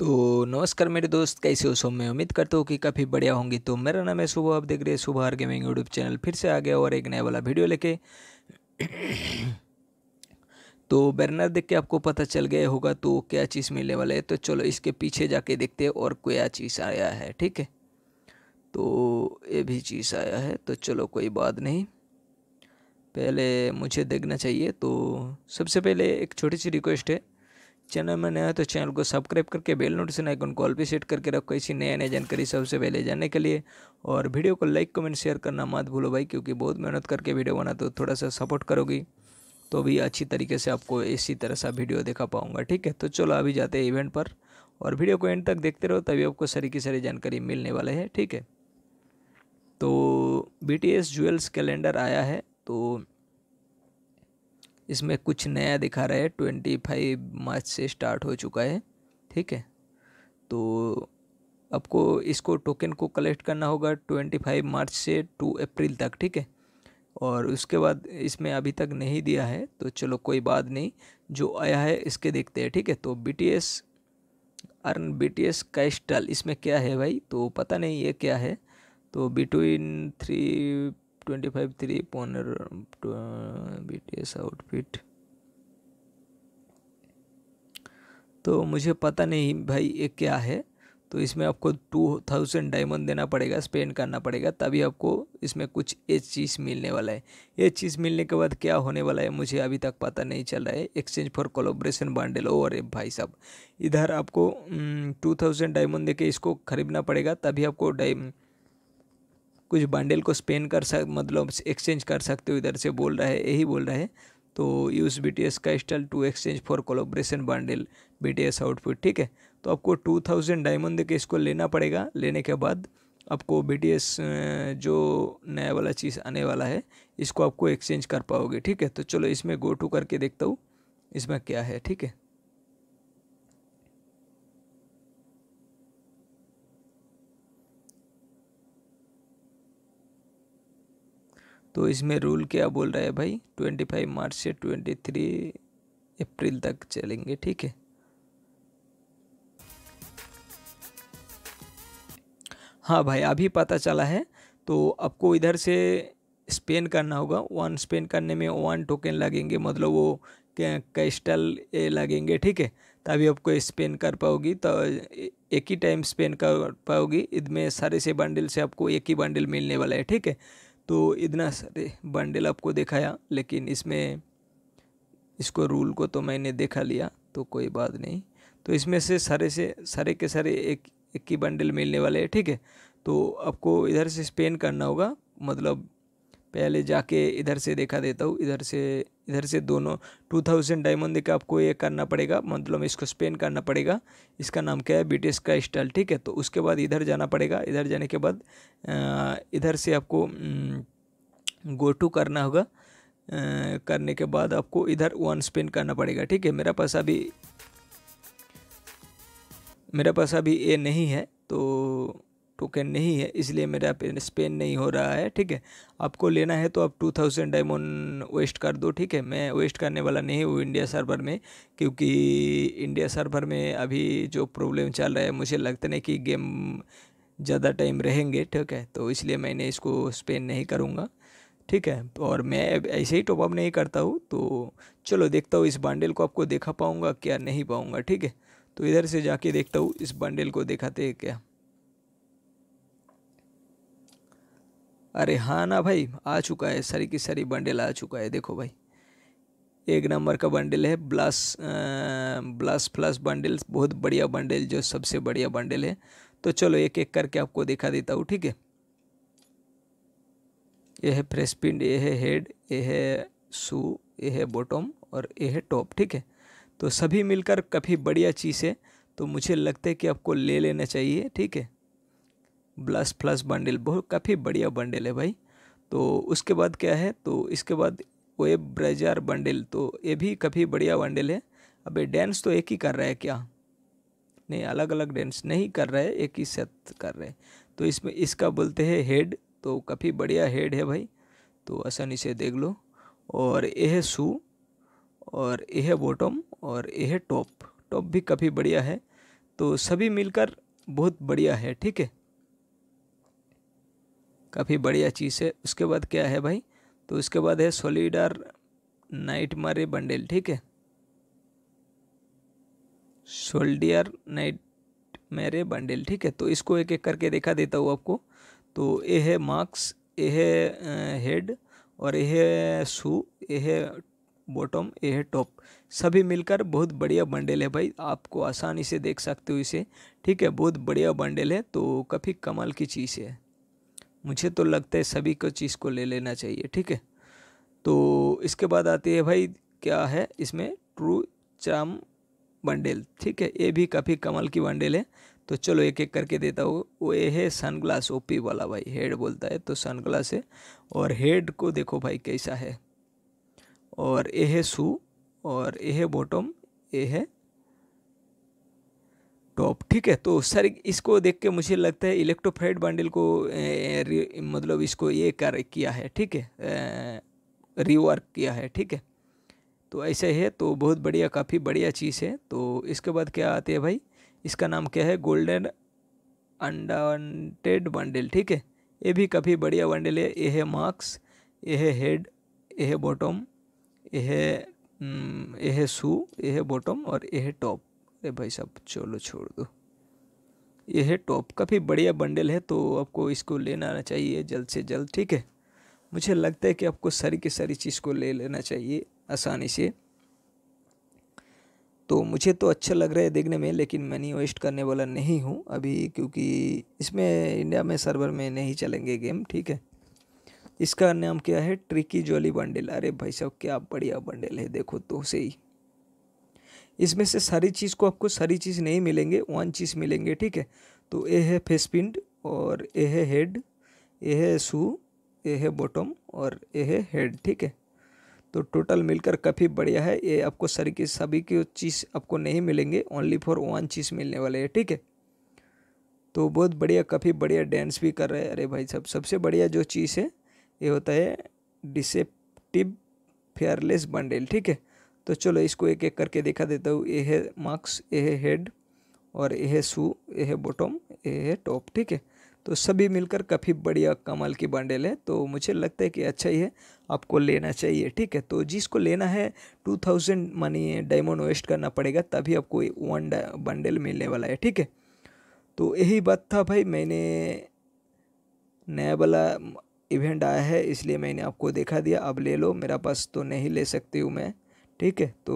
तो नमस्कार मेरे दोस्त कैसे हो सब मैं उम्मीद करता हूँ कि काफ़ी बढ़िया होंगी तो मेरा नाम है सुबह आप देख रहे हैं सुबह आर गेमिंग यूट्यूब चैनल फिर से आ गया और एक नया वाला वीडियो लेके तो बैनर देख के आपको पता चल गया होगा तो क्या चीज़ मिलने वाला है तो चलो इसके पीछे जाके देखते हैं और क्या चीज़ आया है ठीक है तो ये भी चीज़ आया है तो चलो कोई बात नहीं पहले मुझे देखना चाहिए तो सबसे पहले एक छोटी सी रिक्वेस्ट है चैनल में नया है तो चैनल को सब्सक्राइब करके बेल नोटिफिकेशन आइकन कॉल पे सेट करके रखो इसी नया नया जानकारी सबसे पहले जानने के लिए और वीडियो को लाइक कमेंट शेयर करना मत भूलो भाई क्योंकि बहुत मेहनत करके वीडियो बना तो थोड़ा सा सपोर्ट करोगी तो भी अच्छी तरीके से आपको इसी तरह सा वीडियो देखा पाऊँगा ठीक है तो चलो अभी जाते हैं इवेंट पर और वीडियो को एंड तक देखते रहो तभी आपको सारी की सारी जानकारी मिलने वाले है ठीक है तो B T S jewels calendar आया है तो इसमें कुछ नया दिखा रहा है ट्वेंटी फाइव मार्च से स्टार्ट हो चुका है ठीक है तो आपको इसको टोकन को कलेक्ट करना होगा ट्वेंटी फाइव मार्च से टू अप्रैल तक ठीक है और उसके बाद इसमें अभी तक नहीं दिया है तो चलो कोई बात नहीं जो आया है इसके देखते हैं ठीक है तो B T S earn B T S का इसमें क्या है भाई तो पता नहीं ये क्या है तो between three twenty five three पोनर बी टी एस आउटफिट तो मुझे पता नहीं भाई ये क्या है तो इसमें आपको टू थाउजेंड डायमंड देना पड़ेगा स्पेंड करना पड़ेगा तभी आपको इसमें कुछ ये चीज़ मिलने वाला है ये चीज़ मिलने के बाद क्या होने वाला है मुझे अभी तक पता नहीं चल रहा है एक्सचेंज फॉर कोलोब्रेशन बंडल ओ अरे भाई साहब इधर आपको टू थाउजेंड डायमंड दे इसको खरीदना पड़ेगा तभी आपको डाय कुछ बंडल को स्पेन कर सक मतलब एक्सचेंज कर सकते हो इधर से बोल रहा है यही बोल रहा है तो यूज बी टी एस का style to exchange for collaboration bundle B T S output ठीक है तो आपको टू थाउजेंड डायमंड दे के इसको लेना पड़ेगा लेने के बाद आपको बी टी एस जो नया वाला चीज़ आने वाला है इसको आपको एक्सचेंज कर पाओगे ठीक है तो चलो इसमें गो टू करके देखता हूँ इसमें क्या है ठीक है तो इसमें रूल क्या बोल रहा है भाई ट्वेंटी फाइव मार्च से ट्वेंटी थ्री अप्रैल तक चलेंगे ठीक है हाँ भाई अभी पता चला है तो आपको इधर से स्पेन करना होगा वन स्पेन करने में वन टोकन लगेंगे मतलब वो कैस्टल लगेंगे ठीक है तभी आपको स्पेन कर पाओगी तो एक ही टाइम स्पेन कर पाओगी इसमें सारे से बंडल से आपको एक ही बंडल मिलने वाला है ठीक है तो इतना सारे बंडल आपको दिखाया लेकिन इसमें इसको रूल को तो मैंने देखा लिया तो कोई बात नहीं तो इसमें से सारे से सारे के सारे एक एक ही बंडल मिलने वाले हैं ठीक है तो आपको इधर से स्पेन करना होगा मतलब पहले जाके इधर से देखा देता हूँ इधर से इधर से दोनों टू थाउजेंड डायमंड देकर आपको ये करना पड़ेगा मतलब इसको स्पेन करना पड़ेगा इसका नाम क्या है ब्रिटिश का स्टाइल ठीक है तो उसके बाद इधर जाना पड़ेगा इधर जाने के बाद इधर से आपको गो टू करना होगा करने के बाद आपको इधर वन स्पेन करना पड़ेगा ठीक है मेरा पास अभी मेरा पास अभी ये नहीं है तो टोकन नहीं है इसलिए मेरा स्पेन नहीं हो रहा है ठीक है आपको लेना है तो आप टू थाउजेंड डायमंड वेस्ट कर दो ठीक है मैं वेस्ट करने वाला नहीं हूँ इंडिया सर्वर में क्योंकि इंडिया सर्वर में अभी जो प्रॉब्लम चल रहा है मुझे लगता नहीं कि गेम ज़्यादा टाइम रहेंगे ठीक है तो इसलिए मैंने इसको स्पेन नहीं करूँगा ठीक है और मैं ऐसे ही टॉपअप नहीं करता हूँ तो चलो देखता हूँ इस बंडल को आपको देखा पाऊँगा क्या नहीं पाऊँगा ठीक है तो इधर से जाके देखता हूँ इस बंडल को देखाते क्या अरे हाँ ना भाई आ चुका है सारी की सारी बंडल आ चुका है देखो भाई एक नंबर का बंडल है ब्लास ब्लास प्लस बंडल बहुत बढ़िया बंडल जो सबसे बढ़िया बंडल है तो चलो एक एक करके आपको दिखा देता हूँ ठीक है यह है फ्रेश पिंड यह है हेड यह है शू यह है बॉटम और यह है टॉप ठीक है तो सभी मिलकर काफ़ी बढ़िया चीज़ है तो मुझे लगता है कि आपको ले लेना चाहिए ठीक है ब्लस प्लस बंडल बहुत काफ़ी बढ़िया बंडल है भाई तो उसके बाद क्या है तो इसके बाद वेब ब्रेजर बंडल तो ये भी काफ़ी बढ़िया बंडल है अबे डांस तो एक ही कर रहा है क्या नहीं अलग अलग डांस नहीं कर रहे है एक ही सेट कर रहे हैं तो इसमें इसका बोलते हैं हेड तो काफ़ी बढ़िया हेड है भाई तो आसानी से देख लो और यह है शू और यह है बॉटम और यह है टॉप टॉप भी काफ़ी बढ़िया है तो सभी मिलकर बहुत बढ़िया है ठीक है काफ़ी बढ़िया चीज़ है उसके बाद क्या है भाई तो उसके बाद है सोलिडर नाइट मारे बंडल ठीक है सोल्डियर नाइट मेरे बंडल ठीक है तो इसको एक एक करके देखा देता हूँ आपको तो ये है मार्क्स ये है हेड और ये है शू ये है बॉटम ये है टॉप सभी मिलकर बहुत बढ़िया बंडल है भाई आपको आसानी से देख सकते हो इसे ठीक है बहुत बढ़िया बंडल है तो काफ़ी कमाल की चीज़ है मुझे तो लगता है सभी को चीज़ को ले लेना चाहिए ठीक है तो इसके बाद आती है भाई क्या है इसमें ट्रू चाम बंडेल ठीक है ये भी काफ़ी कमल की बंडेल है तो चलो एक एक करके देता हूँ वो ये है सनग्लास ओपी वाला भाई हेड बोलता है तो सनग्लास है और हेड को देखो भाई कैसा है और ये है शू और ये है बॉटम ये है टॉप ठीक है तो सर इसको देख के मुझे लगता है इलेक्ट्रोफ्राइड बंडल को ए, मतलब इसको ये कर किया है ठीक है रीवर्क किया है ठीक है तो ऐसे है तो बहुत बढ़िया काफ़ी बढ़िया चीज़ है तो इसके बाद क्या आते हैं भाई इसका नाम क्या है गोल्डन अंडेड बंडल ठीक है ये भी काफ़ी बढ़िया बंडल है ये है मार्क्स ये है हेड ये बॉटम ये है शू ये है बॉटम हम्म, और ये टॉप अरे भाई साहब चलो छोड़ दो ये है टॉप काफ़ी बढ़िया बंडल है तो आपको इसको लेना आना चाहिए जल्द से जल्द ठीक है मुझे लगता है कि आपको सारी की सारी चीज़ को ले लेना चाहिए आसानी से तो मुझे तो अच्छा लग रहा है देखने में लेकिन मनी वेस्ट करने वाला नहीं हूँ अभी क्योंकि इसमें इंडिया में सर्वर में नहीं चलेंगे गेम ठीक है इसका नाम क्या है ट्रिकी जॉली बंडल अरे भाई साहब क्या बढ़िया बंडल है देखो तो सही इसमें से सारी चीज़ को आपको सारी चीज़ नहीं मिलेंगे वन चीज़ मिलेंगे ठीक है तो ये है फेस पिंट और ये है हेड ये है शू ये है बॉटम और ये है हेड ठीक है तो टोटल मिलकर काफ़ी बढ़िया है ये आपको सारी की सभी की चीज़ आपको नहीं मिलेंगे ओनली फॉर वन चीज़ मिलने वाले है ठीक है तो बहुत बढ़िया काफ़ी बढ़िया डांस भी कर रहे हैं अरे भाई साहब सबसे बढ़िया जो चीज़ है ये होता है डिसेप्टिव फेयरलेस बंडल ठीक है तो चलो इसको एक एक करके देखा देता हूँ ये है मार्क्स ये है हेड और ये है शू ये है बॉटम ये है टॉप ठीक है तो सभी मिलकर काफ़ी बढ़िया कमाल की बंडल है तो मुझे लगता है कि अच्छा ही है आपको लेना चाहिए ठीक है तो जिसको लेना है two thousand money diamond waste करना पड़ेगा तभी आपको वन बंडल मिलने वाला है ठीक है तो यही बात था भाई मैंने नया वाला इवेंट आया है इसलिए मैंने आपको देखा दिया अब ले लो मेरा पास तो नहीं ले सकती हूँ मैं ठीक है तो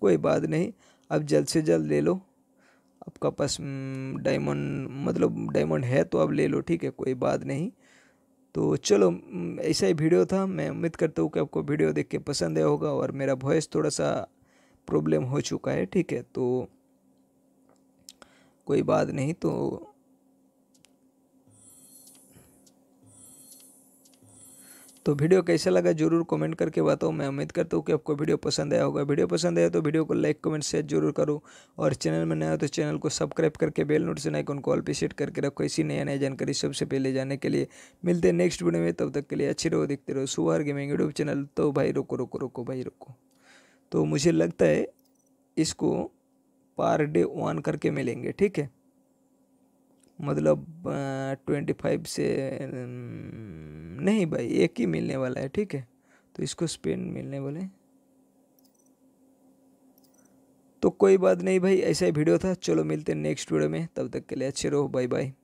कोई बात नहीं अब जल्द से जल्द ले लो आपका पास डायमंड मतलब डायमंड है तो अब ले लो ठीक है कोई बात नहीं तो चलो ऐसा ही वीडियो था मैं उम्मीद करता हूँ कि आपको वीडियो देख के पसंद आया होगा और मेरा वॉइस थोड़ा सा प्रॉब्लम हो चुका है ठीक है तो कोई बात नहीं तो तो वीडियो कैसा लगा जरूर कमेंट करके बताओ मैं उम्मीद करता हूँ कि आपको वीडियो पसंद आया होगा वीडियो पसंद आया तो वीडियो को लाइक कमेंट शेयर जरूर करो और चैनल में नया तो चैनल को सब्सक्राइब करके बेल नोटिफिकेशन आइकन को ऑल पे सेट करके रखो इसी नया नया जानकारी सबसे पहले जाने के लिए मिलते हैं नेक्स्ट वीडियो में तब तक के लिए अच्छे रहो देखते रहो सुबह गेमिंग यूट्यूब चैनल तो भाई रोको रोको रोको भाई रोको तो मुझे लगता है इसको पर डे वन करके मिलेंगे ठीक है मतलब ट्वेंटी फाइव से नहीं भाई एक ही मिलने वाला है ठीक है तो इसको स्पिन मिलने वाले तो कोई बात नहीं भाई ऐसा ही वीडियो था चलो मिलते हैं नेक्स्ट वीडियो में तब तक के लिए अच्छे रहो बाय बाय